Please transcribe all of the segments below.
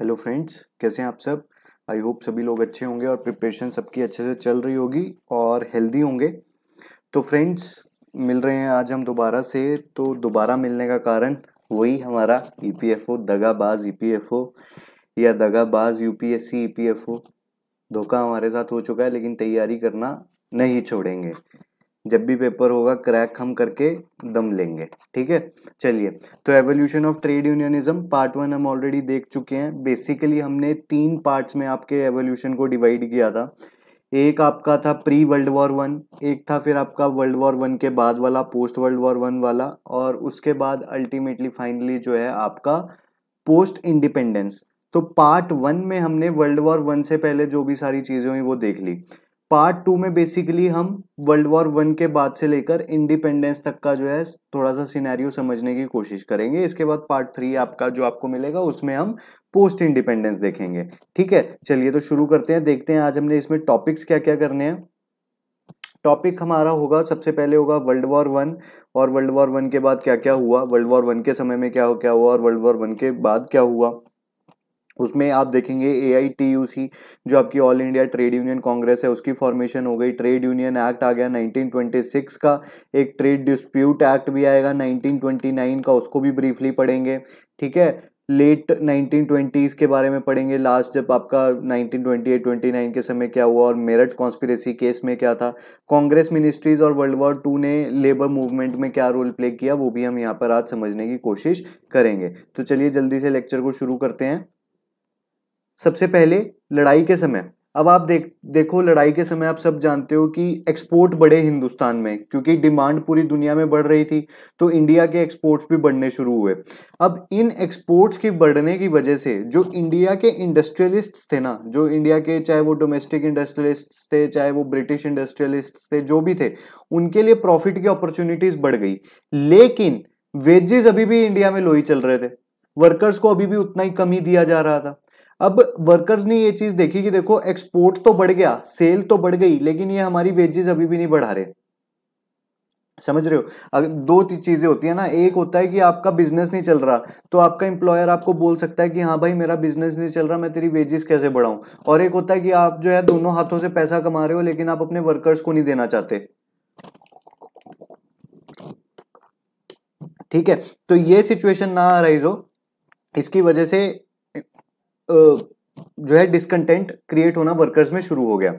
Hello friends कैसे हैं आप सब आई होप सभी लोग अच्छे होंगे और प्रिपरेशन सबकी अच्छे से चल रही होगी और हेल्दी होंगे तो फ्रेंड्स मिल रहे हैं आज हम दोबारा से तो दोबारा मिलने का कारण वही हमारा ई पी एफ ओ दगाबाज ई पी एफ ओ या दगाबाज U P S C E P F O धोखा हमारे साथ हो चुका है लेकिन तैयारी करना नहीं छोड़ेंगे जब भी पेपर होगा क्रैक हम करके दम लेंगे ठीक है चलिए तो evolution of trade unionism part one हम ऑलरेडी देख चुके हैं बेसिकली हमने तीन पार्ट्स में आपके एवोल्यूशन को डिवाइड किया था एक आपका था प्री वर्ल्ड वॉर वन एक था फिर आपका वर्ल्ड वॉर वन के बाद वाला पोस्ट वर्ल्ड वॉर वन वाला और उसके बाद अल्टीमेटली फाइनली जो है आपका पोस्ट इंडिपेंडेंस तो पार्ट वन में हमने वर्ल्ड वॉर वन से पहले जो भी सारी चीज़ें हुई वो देख ली पार्ट टू में बेसिकली हम वर्ल्ड वॉर वन के बाद से लेकर इंडिपेंडेंस तक का जो है थोड़ा सा सिनेरियो समझने की कोशिश करेंगे इसके बाद पार्ट थ्री आपका जो आपको मिलेगा उसमें हम पोस्ट इंडिपेंडेंस देखेंगे ठीक है चलिए तो शुरू करते हैं देखते हैं आज हमने इसमें टॉपिक्स क्या क्या करने हैं टॉपिक हमारा होगा सबसे पहले होगा वर्ल्ड वॉर वन और वर्ल्ड वॉर वन के बाद क्या क्या हुआ वर्ल्ड वॉर वन के समय में क्या क्या हुआ और वर्ल्ड वॉर वन के बाद क्या हुआ उसमें आप देखेंगे ए जो आपकी all India trade union Congress है उसकी फॉर्मेशन हो गई ट्रेड यूनियन एक्ट आ गया 1926 का एक ट्रेड डिस्प्यूट एक्ट भी आएगा 1929 का उसको भी ब्रीफली पढ़ेंगे ठीक है लेट 1920s के बारे में पढ़ेंगे लास्ट जब आपका 1928 29 के समय क्या हुआ और मेरठ कॉन्स्पिरेसी केस में क्या था कांग्रेस मिनिस्ट्रीज और वर्ल्ड वॉर टू ने लेबर मूवमेंट में क्या रोल प्ले किया वो भी हम यहाँ पर आज समझने की कोशिश करेंगे तो चलिए जल्दी से लेक्चर को शुरू करते हैं सबसे पहले लड़ाई के समय अब आप देख देखो लड़ाई के समय आप सब जानते हो कि एक्सपोर्ट बढ़े हिंदुस्तान में क्योंकि डिमांड पूरी दुनिया में बढ़ रही थी तो इंडिया के एक्सपोर्ट्स भी बढ़ने शुरू हुए अब इन एक्सपोर्ट्स की बढ़ने की वजह से जो इंडिया के इंडस्ट्रियलिस्ट्स थे ना जो इंडिया के चाहे वो डोमेस्टिक इंडस्ट्रियलिस्ट्स थे चाहे वो ब्रिटिश इंडस्ट्रियलिस्ट थे जो भी थे उनके लिए प्रॉफिट की अपॉर्चुनिटीज बढ़ गई लेकिन वेजेस अभी भी इंडिया में लोही चल रहे थे वर्कर्स को अभी भी उतना ही कम ही दिया जा रहा था अब वर्कर्स ने ये चीज देखी कि देखो एक्सपोर्ट तो बढ़ गया सेल तो बढ़ गई लेकिन ये हमारी वेजेस अभी भी नहीं बढ़ा रहे समझ रहे हो अगर दो चीज़ें होती है ना एक होता है कि आपका बिजनेस नहीं चल रहा तो आपका इंप्लॉयर आपको बोल सकता है कि हाँ भाई मेरा बिजनेस नहीं चल रहा मैं तेरी वेजेस कैसे बढ़ाऊं और एक होता है कि आप जो है दोनों हाथों से पैसा कमा रहे हो लेकिन आप अपने वर्कर्स को नहीं देना चाहते ठीक है तो ये सिचुएशन ना आ रही हो इसकी वजह से जो है डिसकंटेंट क्रिएट होना वर्कर्स में शुरू हो गया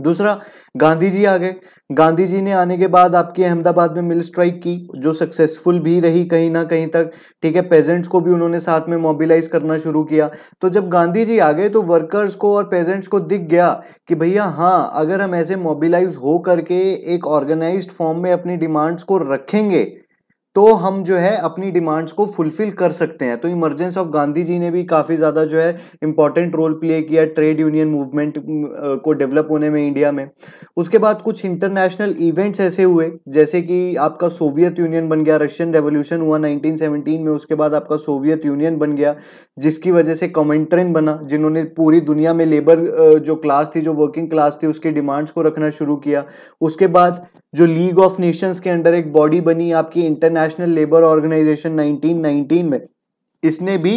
दूसरा गांधी जी आ गए गांधी जी ने आने के बाद आपकी अहमदाबाद में मिल स्ट्राइक की जो सक्सेसफुल भी रही कहीं ना कहीं तक ठीक है पेजेंट्स को भी उन्होंने साथ में मोबिलाइज करना शुरू किया तो जब गांधी जी आ गए तो वर्कर्स को और पेजेंट्स को दिख गया कि भैया हाँ अगर हम ऐसे मोबिलाइज हो करके एक ऑर्गेनाइज फॉर्म में अपनी डिमांड्स को रखेंगे तो हम जो है अपनी डिमांड्स को फुलफिल कर सकते हैं तो इमरजेंस ऑफ गांधी जी ने भी काफ़ी ज़्यादा जो है इंपॉर्टेंट रोल प्ले किया ट्रेड यूनियन मूवमेंट को डेवलप होने में इंडिया में उसके बाद कुछ इंटरनेशनल इवेंट्स ऐसे हुए जैसे कि आपका सोवियत यूनियन बन गया रशियन रेवोल्यूशन हुआ नाइनटीन में उसके बाद आपका सोवियत यूनियन बन गया जिसकी वजह से कमेंट्रेन बना जिन्होंने पूरी दुनिया में लेबर जो क्लास थी जो वर्किंग क्लास थी उसकी डिमांड्स को रखना शुरू किया उसके बाद जो लीग ऑफ नेशंस के अंडर एक बॉडी बनी आपकी इंटरनेशनल लेबर ऑर्गेनाइजेशन 1919 में इसने भी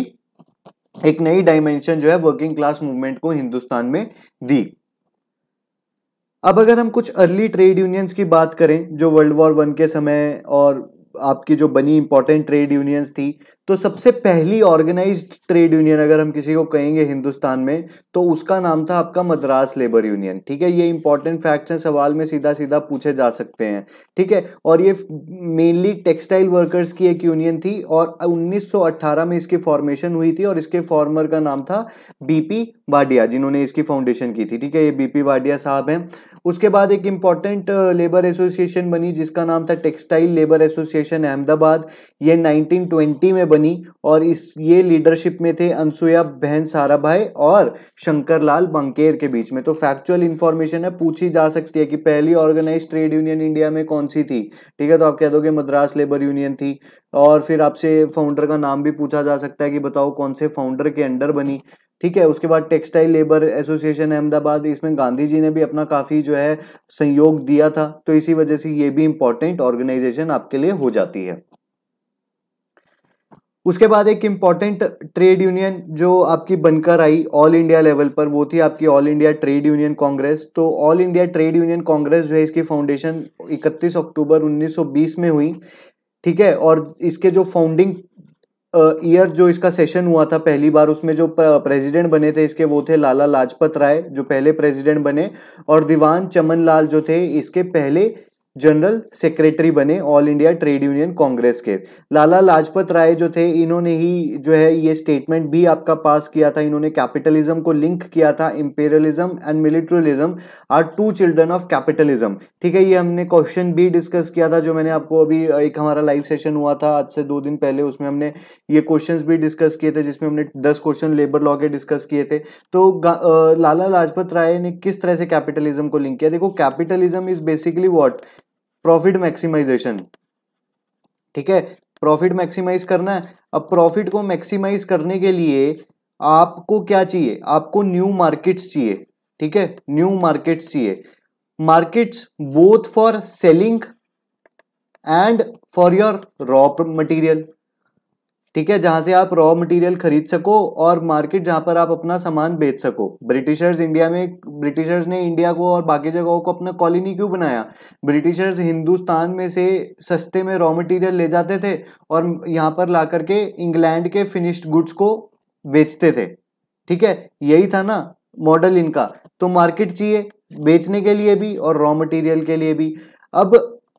एक नई डायमेंशन जो है वर्किंग क्लास मूवमेंट को हिंदुस्तान में दी अब अगर हम कुछ अर्ली ट्रेड यूनियंस की बात करें जो वर्ल्ड वॉर वन के समय और आपकी जो बनी इंपॉर्टेंट ट्रेड यूनियंस थी तो सबसे पहली ऑर्गेनाइज ट्रेड यूनियन अगर हम किसी को कहेंगे हिंदुस्तान में तो उसका नाम था आपका मद्रास लेबर यूनियन ठीक है ये इंपॉर्टेंट फैक्ट्स हैं सवाल में सीधा सीधा पूछे जा सकते हैं ठीक है और ये मेनली टेक्सटाइल वर्कर्स की एक यूनियन थी और 1918 में इसकी फॉर्मेशन हुई थी और इसके फॉर्मर का नाम था बीपी वाडिया जिन्होंने इसकी फाउंडेशन की थी ठीक है ये बीपी वाडिया साहब हैं उसके बाद एक इम्पॉर्टेंट लेबर एसोसिएशन बनी जिसका नाम था टेक्सटाइल लेबर एसोसिएशन अहमदाबाद ये 1920 में बनी और इस ये लीडरशिप में थे अनसुया बहन सारा भाई और शंकर लाल बंकेर के बीच में तो फैक्चुअल इन्फॉर्मेशन है पूछी जा सकती है कि पहली ऑर्गेनाइज ट्रेड यूनियन इंडिया में कौन सी थी ठीक है तो आप कह दोगे मद्रास लेबर यूनियन थी और फिर आपसे फाउंडर का नाम भी पूछा जा सकता है कि बताओ कौन से फाउंडर के अंडर बनी ठीक है उसके बाद टेक्सटाइल लेबर एसोसिएशन अहमदाबाद इसमें गांधी जी ने भी अपना काफ़ी जो है सहयोग दिया था तो इसी वजह से ये भी इंपॉर्टेंट ऑर्गेनाइजेशन आपके लिए हो जाती है उसके बाद एक इम्पॉर्टेंट ट्रेड यूनियन जो आपकी बनकर आई ऑल इंडिया लेवल पर वो थी आपकी all India trade union Congress तो all India trade union Congress जो है इसकी फाउंडेशन 31 अक्टूबर 1920 में हुई ठीक है और इसके जो फाउंडिंग ईयर जो इसका सेशन हुआ था पहली बार उसमें जो प्रेसिडेंट बने थे इसके वो थे लाला लाजपत राय जो पहले प्रेसिडेंट बने और दीवान चमन लाल जो थे इसके पहले जनरल सेक्रेटरी बने all India trade union Congress के लाला लाजपत राय जो थे इन्होंने ही जो है ये स्टेटमेंट भी आपका पास किया था इन्होंने कैपिटलिज्म को लिंक किया था imperialism and militarism are two children of capitalism ठीक है ये हमने क्वेश्चन भी डिस्कस किया था जो मैंने आपको अभी एक हमारा लाइव सेशन हुआ था आज से दो दिन पहले उसमें हमने ये क्वेश्चन भी डिस्कस किए थे जिसमें हमने दस क्वेश्चन लेबर लॉ के डिस्कस किए थे तो लाला लाजपत राय ने किस तरह से कैपिटलिज्म को लिंक किया देखो capitalism is basically what profit maximisation ठीक है प्रॉफिट मैक्सिमाइज करना है अब प्रॉफिट को मैक्सिमाइज करने के लिए आपको क्या चाहिए आपको न्यू मार्केट्स चाहिए ठीक है न्यू मार्केट्स चाहिए markets both for selling and for your raw material ठीक है जहां से आप रॉ मटेरियल खरीद सको और मार्केट जहां पर आप अपना सामान बेच सको ब्रिटिशर्स इंडिया में ब्रिटिशर्स ने इंडिया को और बाकी जगहों को अपना कॉलोनी क्यों बनाया ब्रिटिशर्स हिंदुस्तान में से सस्ते में रॉ मटेरियल ले जाते थे और यहाँ पर ला करके इंग्लैंड के फिनिश्ड गुड्स को बेचते थे ठीक है यही था ना मॉडल इनका तो मार्केट चाहिए बेचने के लिए भी और रॉ मटेरियल के लिए भी अब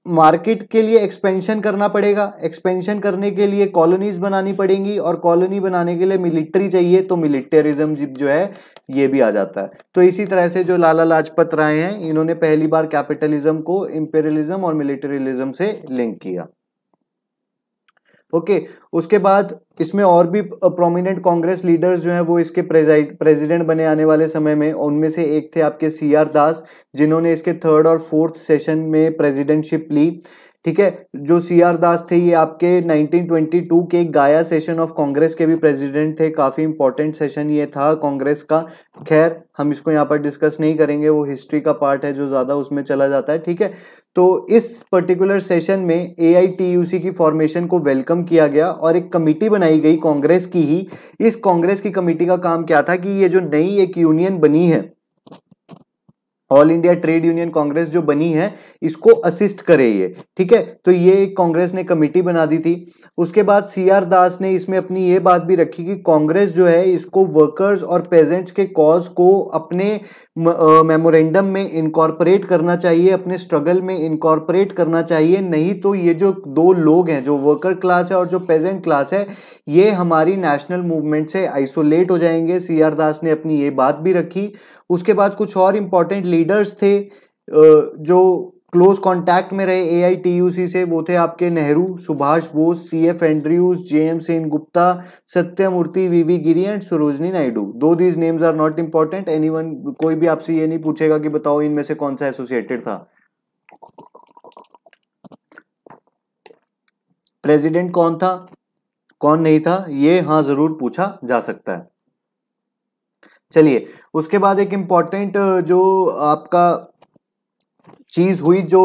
मार्केट के लिए एक्सपेंशन करना पड़ेगा एक्सपेंशन करने के लिए कॉलोनीज बनानी पड़ेंगी और कॉलोनी बनाने के लिए मिलिट्री चाहिए तो मिलिटेरिज्म जो है ये भी आ जाता है तो इसी तरह से जो लाला लाजपत राय हैं इन्होंने पहली बार कैपिटलिज्म को इम्पेरियलिज्म और मिलिटेरिज्म से लिंक किया ओके okay, उसके बाद इसमें और भी प्रोमिनेंट कांग्रेस लीडर्स जो हैं वो इसके प्रेसिडेंट बने आने वाले समय में उनमें से एक थे आपके सी आर दास जिन्होंने इसके थर्ड और फोर्थ सेशन में प्रेसिडेंटशिप ली ठीक है जो सी आर दास थे ये आपके 1922 के गाया सेशन ऑफ कांग्रेस के भी प्रेसिडेंट थे काफ़ी इंपॉर्टेंट सेशन ये था कांग्रेस का खैर हम इसको यहाँ पर डिस्कस नहीं करेंगे वो हिस्ट्री का पार्ट है जो ज़्यादा उसमें चला जाता है ठीक है तो इस पर्टिकुलर सेशन में ए की फॉर्मेशन को वेलकम किया गया और एक कमेटी बनाई गई कांग्रेस की ही इस कांग्रेस की कमेटी का काम क्या था कि ये जो नई एक यूनियन बनी है all India trade union Congress जो बनी है इसको असिस्ट करे ये ठीक है तो ये कांग्रेस ने कमेटी बना दी थी उसके बाद सी आर दास ने इसमें अपनी ये बात भी रखी कि कांग्रेस जो है इसको वर्कर्स और पेजेंट्स के कॉज को अपने मेमोरेंडम में इनकॉर्पोरेट करना चाहिए अपने स्ट्रगल में इनकॉर्पोरेट करना चाहिए नहीं तो ये जो दो लोग हैं जो वर्कर क्लास है और जो पेजेंट क्लास है ये हमारी नेशनल मूवमेंट से आइसोलेट हो जाएंगे सी आर दास ने अपनी ये बात भी रखी उसके बाद कुछ और इंपॉर्टेंट लीड लीडर्स थे जो क्लोज कांटेक्ट में रहे एआईटीयूसी से वो थे आपके Nehru Subhash Bose C F Andrews J M Sen Gupta Satyamurti V Giri and Sarojini Naidu though these names are not important any कोई भी आपसे ये नहीं पूछेगा कि बताओ इनमें से कौन सा एसोसिएटेड था प्रेसिडेंट कौन था कौन नहीं था ये हाँ जरूर पूछा जा सकता है चलिए उसके बाद एक इम्पॉर्टेंट जो आपका चीज़ हुई जो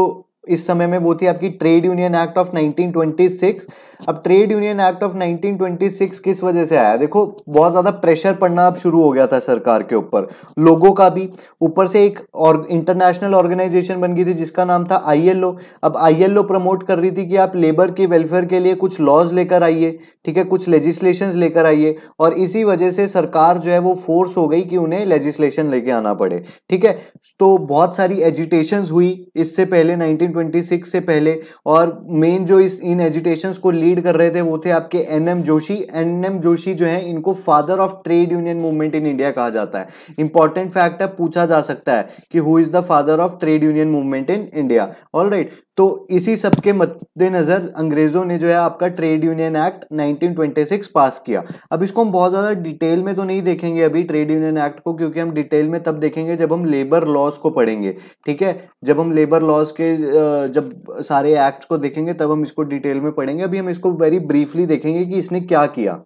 इस समय में वो थी आपकी ट्रेड यूनियन एक्ट ऑफ 1926 अब ट्रेड यूनियन एक्ट ऑफ 1926 किस वजह से आया देखो बहुत ज़्यादा प्रेशर पड़ना अब शुरू हो गया था सरकार के ऊपर लोगों का भी ऊपर से एक और इंटरनेशनल ऑर्गेनाइजेशन बन गई थी जिसका नाम था आईएलओ अब आईएलओ प्रमोट कर रही थी कि आप लेबर के वेलफेयर के लिए कुछ लॉज लेकर आइए ठीक है कुछ लेजिस्लेशन लेकर आइए और इसी वजह से सरकार जो है वो फोर्स हो गई कि उन्हें लेजिस्लेशन लेके आना पड़े ठीक है तो बहुत सारी एजुटेशन हुई इससे पहले नाइनटीन से पहले और मेन जो इस इन एजुटेशन को लिए लीड कर रहे थे वो थे आपके N M Joshi N M Joshi जो है इनको father of trade union movement in India कहा जाता है इंपॉर्टेंट फैक्ट है पूछा जा सकता है कि who is the father of trade union movement in India all right तो इसी सब के मद्देनज़र अंग्रेज़ों ने जो है आपका ट्रेड यूनियन एक्ट 1926 पास किया अब इसको हम बहुत ज़्यादा डिटेल में तो नहीं देखेंगे अभी ट्रेड यूनियन एक्ट को क्योंकि हम डिटेल में तब देखेंगे जब हम लेबर लॉज को पढ़ेंगे ठीक है जब हम लेबर लॉज के जब सारे एक्ट को देखेंगे तब हम इसको डिटेल में पढ़ेंगे अभी हम इसको वेरी ब्रीफली देखेंगे कि इसने क्या किया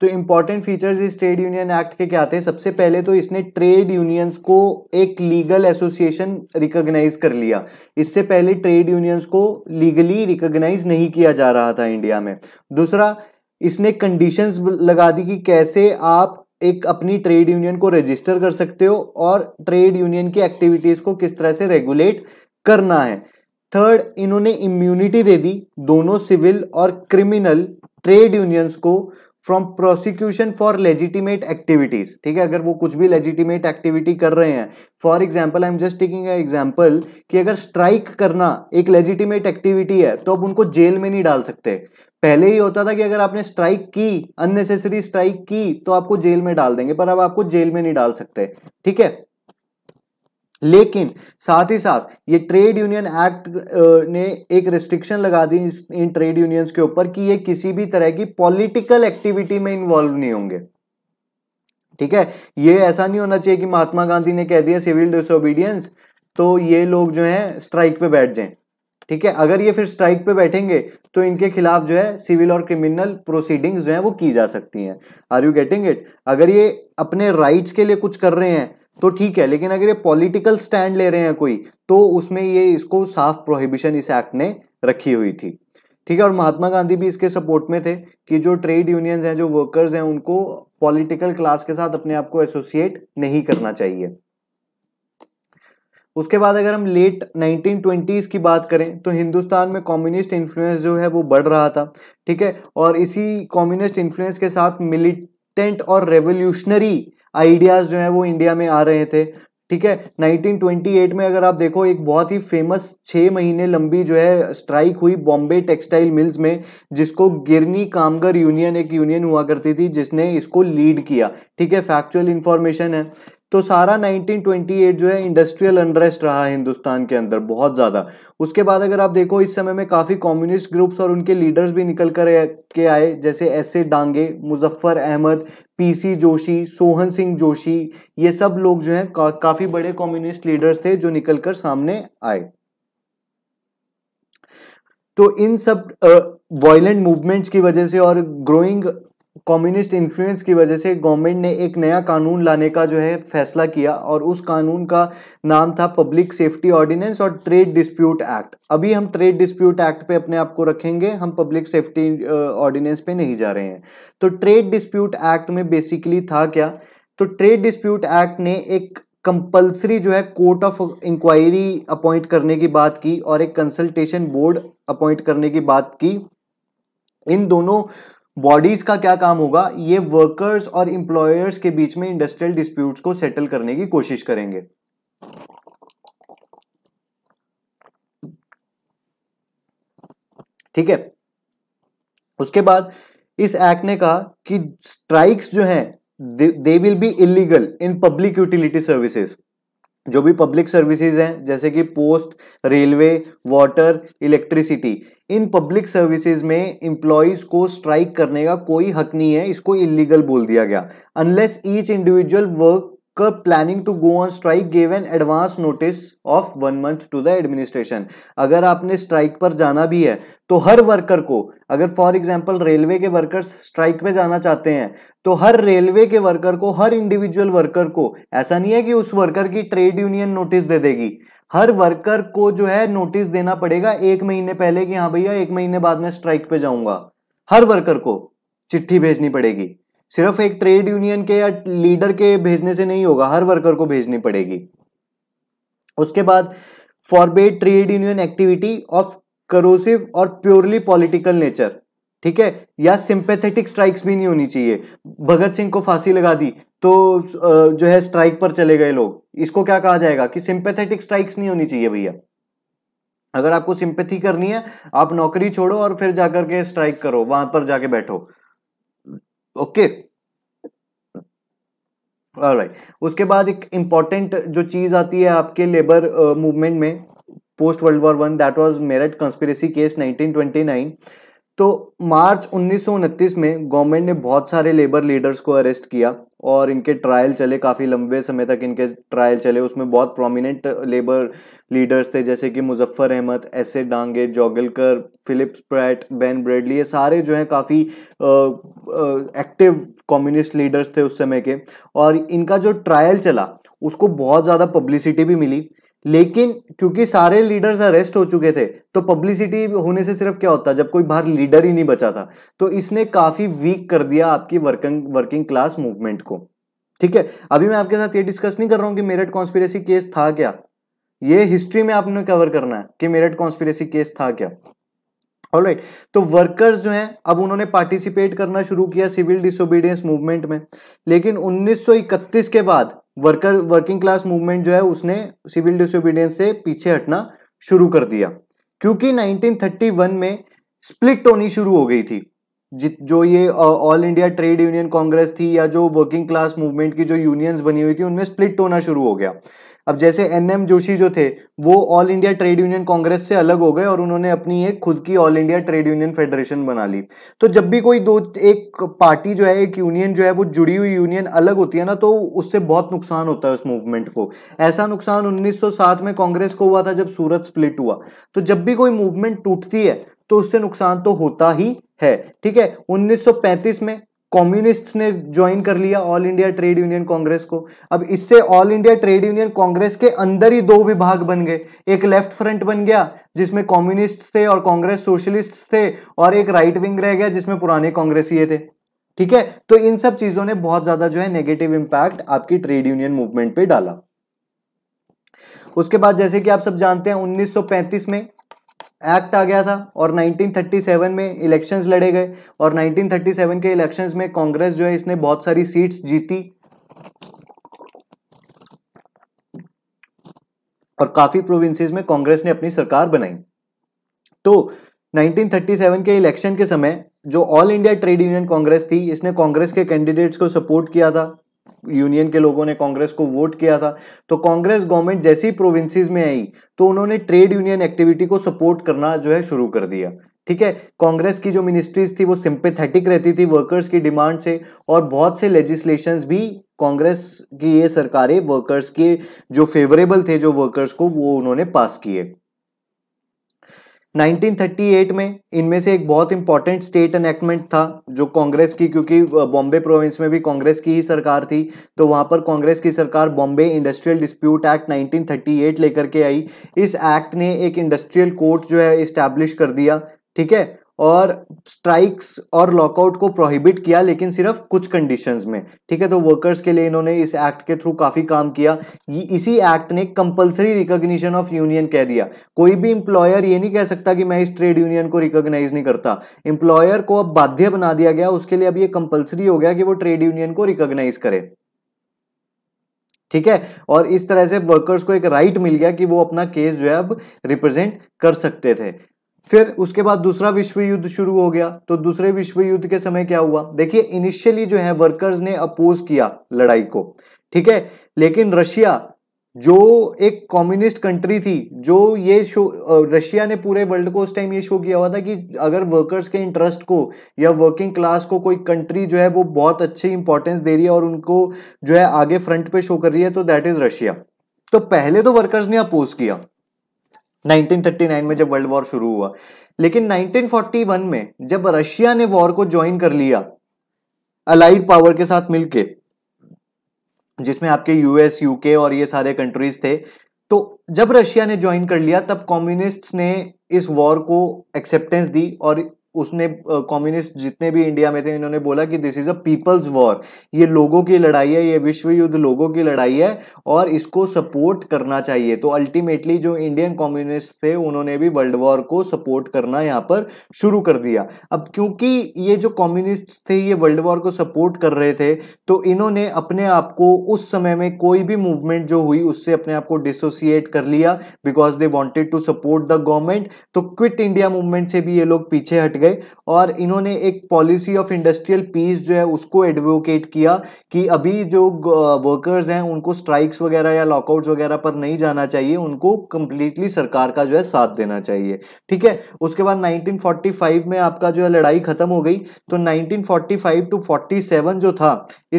तो इम्पॉर्टेंट फीचर्स इस ट्रेड यूनियन एक्ट के क्या थे सबसे पहले तो इसने ट्रेड यूनियंस को एक लीगल एसोसिएशन रिकॉग्नाइज कर लिया इससे पहले ट्रेड यूनियंस को लीगली रिकॉग्नाइज नहीं किया जा रहा था इंडिया में दूसरा इसने कंडीशंस लगा दी कि कैसे आप एक अपनी ट्रेड यूनियन को रजिस्टर कर सकते हो और ट्रेड यूनियन की एक्टिविटीज़ को किस तरह से रेगुलेट करना है थर्ड इन्होंने इम्यूनिटी दे दी दोनों सिविल और क्रिमिनल ट्रेड यूनियंस को from prosecution for legitimate activities ठीक है अगर वो कुछ भी लेजिटिमेट एक्टिविटी कर रहे हैं for example I am just taking example कि अगर स्ट्राइक करना एक लेजिटिमेट एक्टिविटी है तो अब उनको जेल में नहीं डाल सकते पहले ही होता था कि अगर आपने स्ट्राइक की अननेसेसरी स्ट्राइक की तो आपको जेल में डाल देंगे पर अब आपको जेल में नहीं डाल सकते ठीक है लेकिन साथ ही साथ ये ट्रेड यूनियन एक्ट ने एक रिस्ट्रिक्शन लगा दी इन ट्रेड यूनियंस के ऊपर कि ये किसी भी तरह की पॉलिटिकल एक्टिविटी में इन्वॉल्व नहीं होंगे ठीक है ये ऐसा नहीं होना चाहिए कि महात्मा गांधी ने कह दिया सिविल डिसोबीडियंस तो ये लोग जो है स्ट्राइक पे बैठ जाएं ठीक है अगर ये फिर स्ट्राइक पे बैठेंगे तो इनके खिलाफ जो है सिविल और क्रिमिनल प्रोसीडिंग्स जो है वो की जा सकती हैं आर यू गेटिंग इट अगर ये अपने राइट्स के लिए कुछ कर रहे हैं तो ठीक है लेकिन अगर ये पॉलिटिकल स्टैंड ले रहे हैं कोई तो उसमें ये इसको साफ प्रोहिबिशन इस एक्ट ने रखी हुई थी ठीक है और महात्मा गांधी भी इसके सपोर्ट में थे कि जो ट्रेड यूनियंस हैं जो वर्कर्स हैं उनको पॉलिटिकल क्लास के साथ अपने आप को एसोसिएट नहीं करना चाहिए उसके बाद अगर हम लेट 1920s की बात करें तो हिंदुस्तान में कम्युनिस्ट इन्फ्लुएंस जो है वो बढ़ रहा था ठीक है और इसी कम्युनिस्ट इन्फ्लुएंस के साथ मिलिटेंट और रेवोल्यूशनरी आइडियाज़ जो है वो इंडिया में आ रहे थे ठीक है 1928 में अगर आप देखो एक बहुत ही फेमस छः महीने लंबी जो है स्ट्राइक हुई बॉम्बे टेक्सटाइल मिल्स में जिसको गिरनी कामगर यूनियन एक यूनियन हुआ करती थी जिसने इसको लीड किया ठीक है फैक्चुअल इंफॉर्मेशन है तो सारा 1928 जो है इंडस्ट्रियल अनरेस्ट रहा है हिंदुस्तान के अंदर बहुत ज़्यादा उसके बाद अगर आप देखो इस समय में काफ़ी कम्युनिस्ट ग्रुप्स और उनके लीडर्स भी निकल कर के आए जैसे S A Dange Muzaffar Ahmad P C Joshi Sohan Singh Joshi ये सब लोग जो हैं का, काफी बड़े कम्युनिस्ट लीडर्स थे जो निकलकर सामने आए तो इन सब वॉयलेंट मूवमेंट्स की वजह से और ग्रोइंग कम्युनिस्ट इन्फ्लुएंस की वजह से गवर्नमेंट ने एक नया कानून लाने का जो है फैसला किया और उस कानून का नाम था पब्लिक सेफ्टी ऑर्डिनेंस और ट्रेड डिस्प्यूट एक्ट अभी हम ट्रेड डिस्प्यूट एक्ट पे अपने आप को रखेंगे हम पब्लिक सेफ्टी ऑर्डिनेंस पे नहीं जा रहे हैं तो ट्रेड डिस्प्यूट एक्ट में बेसिकली था क्या तो ट्रेड डिस्प्यूट एक्ट ने एक कंपलसरी जो है कोर्ट ऑफ इंक्वायरी अपॉइंट करने की बात की और एक कंसल्टेशन बोर्ड अपॉइंट करने की बात की इन दोनों बॉडीज का क्या काम होगा ये वर्कर्स और इंप्लॉयर्स के बीच में इंडस्ट्रियल डिस्प्यूट्स को सेटल करने की कोशिश करेंगे ठीक है उसके बाद इस एक्ट ने कहा कि स्ट्राइक्स जो हैं they will be illegal in public utility services जो भी पब्लिक सर्विसेज हैं जैसे कि पोस्ट रेलवे वाटर इलेक्ट्रिसिटी इन पब्लिक सर्विसेज में एम्प्लॉयज़ को स्ट्राइक करने का कोई हक नहीं है इसको इलीगल बोल दिया गया unless each individual work Kerr planning to go on strike gave an advance notice of one month to the administration अगर आपने स्ट्राइक पर जाना भी है तो हर वर्कर को अगर फॉर एग्जाम्पल रेलवे के वर्कर्स स्ट्राइक में जाना चाहते हैं तो हर रेलवे के वर्कर को हर इंडिविजुअल वर्कर को ऐसा नहीं है कि उस वर्कर की ट्रेड यूनियन नोटिस दे देगी हर वर्कर को जो है नोटिस देना पड़ेगा एक महीने पहले कि हाँ भैया एक महीने बाद में स्ट्राइक पे जाऊंगा हर वर्कर को चिट्ठी भेजनी पड़ेगी सिर्फ एक ट्रेड यूनियन के या लीडर के भेजने से नहीं होगा हर वर्कर को भेजनी पड़ेगी उसके बाद forbade trade union activity of coercive और प्योरली पॉलिटिकल नेचर ठीक है या सिंपेथेटिक स्ट्राइक्स भी नहीं होनी चाहिए भगत सिंह को फांसी लगा दी तो जो है स्ट्राइक पर चले गए लोग इसको क्या कहा जाएगा कि सिंपेथेटिक स्ट्राइक्स नहीं होनी चाहिए भैया अगर आपको सिंपैथी करनी है आप नौकरी छोड़ो और फिर जाकर के स्ट्राइक करो वहां पर जाके बैठो ओके राइट उसके बाद एक इंपॉर्टेंट जो चीज आती है आपके लेबर मूवमेंट uh, में post world war one that was Meerut conspiracy case 1929 तो मार्च उन्नीस में गवर्नमेंट ने बहुत सारे लेबर लीडर्स को अरेस्ट किया और इनके ट्रायल चले काफ़ी लंबे समय तक इनके ट्रायल चले उसमें बहुत प्रोमिनेंट लेबर लीडर्स थे जैसे कि Muzaffar Ahmad S A Dange Joglekar Philips Pratt Ben Bradley ये सारे जो हैं काफ़ी एक्टिव कम्युनिस्ट लीडर्स थे उस समय के और इनका जो ट्रायल चला उसको बहुत ज़्यादा पब्लिसिटी भी मिली लेकिन क्योंकि सारे लीडर्स अरेस्ट हो चुके थे तो पब्लिसिटी होने से सिर्फ क्या होता जब कोई बाहर लीडर ही नहीं बचा था तो इसने काफी वीक कर दिया आपकी वर्किंग वर्किंग क्लास मूवमेंट को ठीक है अभी मैं आपके साथ ये डिस्कस नहीं कर रहा हूँ कि मेरठ कॉन्स्पिरेसी केस था क्या ये हिस्ट्री में आपने कवर करना है कि मेरठ कॉन्स्पिरेसी केस था क्या ऑलराइट right. तो वर्कर्स जो हैं अब उन्होंने पार्टिसिपेट करना शुरू किया सिविल डिसोबीडियंस मूवमेंट में लेकिन 1931 के बाद वर्कर वर्किंग क्लास मूवमेंट जो है उसने सिविल डिसोबीडियंस से पीछे हटना शुरू कर दिया क्योंकि 1931 में स्प्लिट होनी शुरू हो गई थी जो ये all India trade union Congress थी या जो वर्किंग क्लास मूवमेंट की जो यूनियंस बनी हुई थी उनमें स्प्लिट होना शुरू हो गया अब जैसे एन एम जोशी जो थे वो all India trade union Congress से अलग हो गए और उन्होंने अपनी एक खुद की all India trade union federation बना ली तो जब भी कोई दो एक पार्टी जो है एक यूनियन जो है वो जुड़ी हुई यूनियन अलग होती है ना तो उससे बहुत नुकसान होता है उस मूवमेंट को ऐसा नुकसान 1907 में कांग्रेस को हुआ था जब सूरत स्प्लिट हुआ तो जब भी कोई मूवमेंट टूटती है तो उससे नुकसान तो होता ही है ठीक है 1935 में कम्युनिस्ट्स ने ज्वाइन कर लिया all India trade union Congress को अब इससे all India trade union Congress के अंदर ही दो विभाग बन गए एक लेफ्ट फ्रंट बन गया जिसमें कम्युनिस्ट थे और कांग्रेस सोशलिस्ट थे और एक राइट विंग रह गया जिसमें पुराने कांग्रेसी थे ठीक है तो इन सब चीजों ने बहुत ज्यादा जो है नेगेटिव इंपैक्ट आपकी ट्रेड यूनियन मूवमेंट पे डाला उसके बाद जैसे कि आप सब जानते हैं 1935 में एक्ट आ गया था और 1937 में इलेक्शंस लड़े गए और 1937 के इलेक्शंस में कांग्रेस जो है इसने बहुत सारी सीट्स जीती और काफी प्रोविंसेस में कांग्रेस ने अपनी सरकार बनाई तो 1937 के इलेक्शन के समय जो all India trade union Congress थी इसने कांग्रेस के कैंडिडेट्स को सपोर्ट किया था यूनियन के लोगों ने कांग्रेस को वोट किया था तो कांग्रेस गवर्नमेंट जैसे ही प्रोविंसेस में आई तो उन्होंने ट्रेड यूनियन एक्टिविटी को सपोर्ट करना जो है शुरू कर दिया ठीक है कांग्रेस की जो मिनिस्ट्रीज थी वो सिंपेथेटिक रहती थी वर्कर्स की डिमांड से और बहुत से लेजिस्लेशंस भी कांग्रेस की ये सरकारें वर्कर्स के जो फेवरेबल थे जो वर्कर्स को वो उन्होंने पास किए 1938 में इनमें से एक बहुत इंपॉर्टेंट स्टेट अनेक्टमेंट था जो कांग्रेस की क्योंकि बॉम्बे प्रोविंस में भी कांग्रेस की ही सरकार थी तो वहां पर कांग्रेस की सरकार बॉम्बे इंडस्ट्रियल डिस्प्यूट एक्ट 1938 लेकर के आई इस एक्ट ने एक इंडस्ट्रियल कोर्ट जो है इस्टेब्लिश कर दिया ठीक है और स्ट्राइक्स और लॉकआउट को प्रोहिबिट किया लेकिन सिर्फ कुछ कंडीशंस में ठीक है तो वर्कर्स के लिए इन्होंने इस एक्ट के थ्रू काफ़ी काम किया इसी एक्ट ने कंपलसरी रिकॉग्निशन ऑफ यूनियन कह दिया कोई भी इंप्लॉयर ये नहीं कह सकता कि मैं इस ट्रेड यूनियन को रिकॉग्नाइज नहीं करता इंप्लॉयर को अब बाध्य बना दिया गया उसके लिए अब ये कंपल्सरी हो गया कि वो ट्रेड यूनियन को रिकॉग्नाइज करे ठीक है और इस तरह से वर्कर्स को एक राइट मिल गया कि वो अपना केस जो है अब रिप्रेजेंट कर सकते थे फिर उसके बाद दूसरा विश्व युद्ध शुरू हो गया तो दूसरे विश्व युद्ध के समय क्या हुआ देखिए इनिशियली जो है वर्कर्स ने अपोज किया लड़ाई को ठीक है लेकिन रशिया जो एक कम्युनिस्ट कंट्री थी जो ये शो रशिया ने पूरे वर्ल्ड को उस टाइम ये शो किया हुआ था कि अगर वर्कर्स के इंटरेस्ट को या वर्किंग क्लास को कोई कंट्री जो है वो बहुत अच्छी इंपॉर्टेंस दे रही है और उनको जो है आगे फ्रंट पे शो कर रही है तो दैट इज रशिया तो पहले तो वर्कर्स ने अपोज किया 1939 में जब वर्ल्ड वॉर शुरू हुआ लेकिन 1941 में जब रशिया ने वॉर को ज्वाइन कर लिया अलाइड पावर के साथ मिलके जिसमें आपके यूएस यूके और ये सारे कंट्रीज थे तो जब रशिया ने ज्वाइन कर लिया तब कम्युनिस्ट्स ने इस वॉर को एक्सेप्टेंस दी और उसने कम्युनिस्ट जितने भी इंडिया में थे इन्होंने बोला कि this is a people's war ये लोगों की लड़ाई है ये विश्व युद्ध लोगों की लड़ाई है और इसको सपोर्ट करना चाहिए तो अल्टीमेटली जो इंडियन कम्युनिस्ट थे उन्होंने भी वर्ल्ड वॉर को सपोर्ट करना यहाँ पर शुरू कर दिया अब क्योंकि ये जो कम्युनिस्ट थे ये वर्ल्ड वॉर को सपोर्ट कर रहे थे तो इन्होंने अपने आप को उस समय में कोई भी मूवमेंट जो हुई उससे अपने आप को डिसोसिएट कर लिया because they wanted to support the government तो क्विट इंडिया मूवमेंट से भी ये लोग पीछे हट गए गए और इन्होंने एक पॉलिसी ऑफ इंडस्ट्रियल पीस जो है उसको एडवोकेट किया कि अभी जो वर्कर्स हैं उनको स्ट्राइक्स वगैरह या लॉकआउट्स वगैरह पर नहीं जाना चाहिए उनको कंप्लीटली सरकार का जो है साथ देना चाहिए ठीक है उसके बाद 1945 में आपका जो है लड़ाई खत्म हो गई तो 1945 टू 47 जो था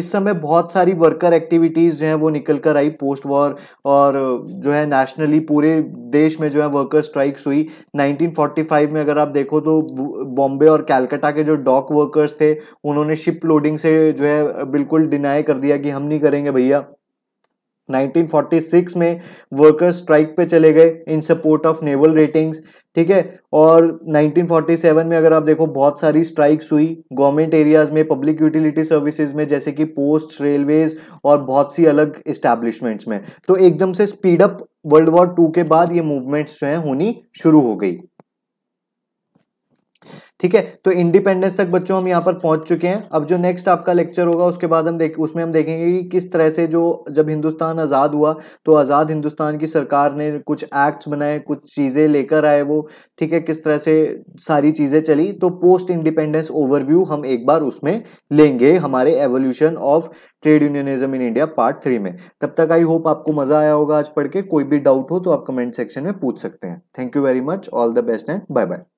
इस समय बहुत सारी वर्कर एक्टिविटीज़ जो है वो निकल कर आई पोस्ट वॉर और जो है नेशनली पूरे देश में जो है वर्कर स्ट्राइक्स हुई 1945 में अगर आप देखो तो बॉम्बे और कैलकाटा के जो डॉक वर्कर्स थे उन्होंने शिप लोडिंग से जो है बिल्कुल डिनाई कर दिया कि हम नहीं करेंगे भैया 1946 में वर्कर्स स्ट्राइक पे चले गए in support of naval ratings ठीक है और 1947 में अगर आप देखो बहुत सारी स्ट्राइक्स हुई गवर्नमेंट एरियाज में पब्लिक यूटिलिटी सर्विसेज में जैसे कि पोस्ट रेलवेज और बहुत सी अलग इस्टेब्लिशमेंट्स में तो एकदम से स्पीडअप वर्ल्ड वॉर टू के बाद ये मूवमेंट्स जो हैं होनी शुरू हो गई ठीक है तो इंडिपेंडेंस तक बच्चों हम यहाँ पर पहुंच चुके हैं अब जो नेक्स्ट आपका लेक्चर होगा उसके बाद हम देख उसमें हम देखेंगे कि किस तरह से जो जब हिंदुस्तान आज़ाद हुआ तो आज़ाद हिंदुस्तान की सरकार ने कुछ एक्ट्स बनाए कुछ चीज़ें लेकर आए वो ठीक है किस तरह से सारी चीज़ें चली तो पोस्ट इंडिपेंडेंस ओवरव्यू हम एक बार उसमें लेंगे हमारे evolution of trade unionism in India part three में तब तक आई होप आपको मजा आया होगा आज पढ़ के कोई भी डाउट हो तो आप कमेंट सेक्शन में पूछ सकते हैं thank you very much all the best and bye bye